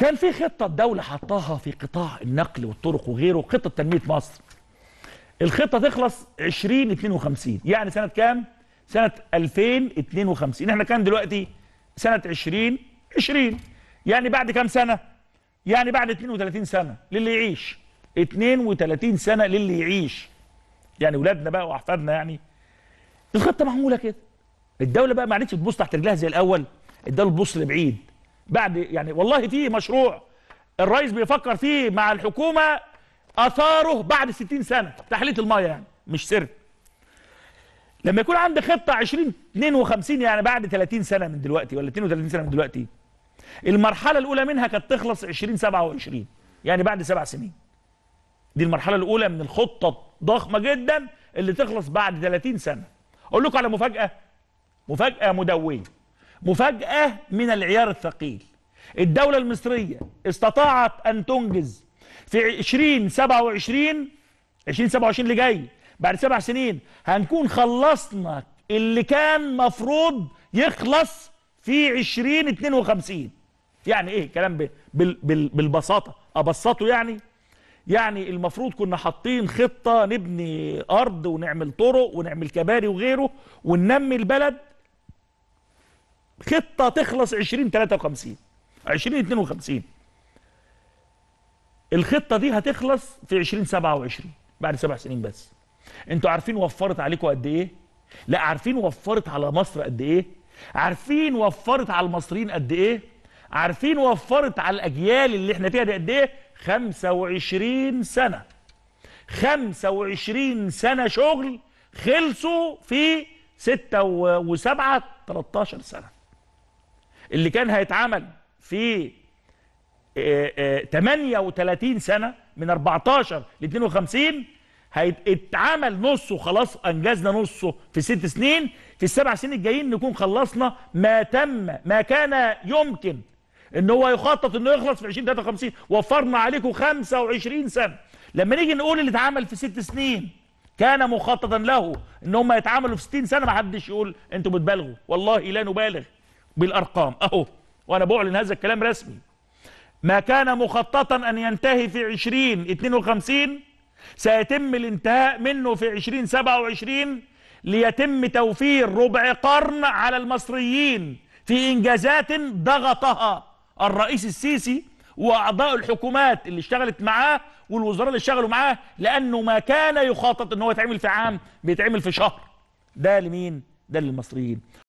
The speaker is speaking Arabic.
كان في خطة الدولة حطاها في قطاع النقل والطرق وغيره خطة تنمية مصر الخطة تخلص 2052 يعني سنة كام؟ سنة 2052 احنا كام دلوقتي؟ سنة 2020 يعني بعد كام سنة؟ يعني بعد 32 سنة للي يعيش 32 سنة للي يعيش يعني ولادنا بقى واحفادنا يعني الخطة معمولة كده الدولة بقى ما عادتش تبص تحت رجلها زي الأول الدولة بتبص لبعيد بعد يعني والله في مشروع الرئيس بيفكر فيه مع الحكومة أثاره بعد 60 سنة تحلية المية يعني مش سر لما يكون عندي خطة 20 52 يعني بعد 30 سنة من دلوقتي ولا 32 سنة من دلوقتي المرحلة الأولى منها كانت تخلص 2027 يعني بعد سبع سنين دي المرحلة الأولى من الخطة الضخمة جدا اللي تخلص بعد 30 سنة أقول لكم على مفاجأة مفاجأة مدونة مفاجأة من العيار الثقيل الدولة المصرية استطاعت أن تنجز في 2027 2027 اللي جاي بعد سبع سنين هنكون خلصنا اللي كان مفروض يخلص في 2052 يعني ايه كلام بالبساطة ابسطه يعني يعني المفروض كنا حاطين خطة نبني ارض ونعمل طرق ونعمل كباري وغيره وننمي البلد خطه تخلص 2053 2052 الخطه دي هتخلص في 2027 بعد سبع سنين بس انتوا عارفين وفرت عليكم قد ايه لا عارفين وفرت على مصر قد ايه عارفين وفرت على المصريين قد ايه عارفين وفرت على الاجيال اللي احنا فيها دي قد ايه 25 سنه 25 سنه شغل خلصوا في 6 و7 13 سنه اللي كان هيتعمل في 38 آه، آه، سنة من 14 ل 52 هيتعمل نصه خلاص أنجزنا نصه في ست سنين في السبع سنين الجايين نكون خلصنا ما تم ما كان يمكن ان هو يخطط انه يخلص في 2053 وفرنا عليكم 25 سنه لما نيجي نقول اللي اتعمل في ست سنين كان مخططا له ان هم يتعاملوا في 60 سنه ما حدش يقول انتوا بتبالغوا والله لا نبالغ بالأرقام أهو وأنا بعلن هذا الكلام رسمي ما كان مخططا أن ينتهي في 2052 سيتم الانتهاء منه في 2027 ليتم توفير ربع قرن على المصريين في إنجازات ضغطها الرئيس السيسي وأعضاء الحكومات اللي اشتغلت معاه والوزراء اللي اشتغلوا معاه لأنه ما كان يخطط هو يتعمل في عام بيتعمل في شهر ده لمين؟ ده للمصريين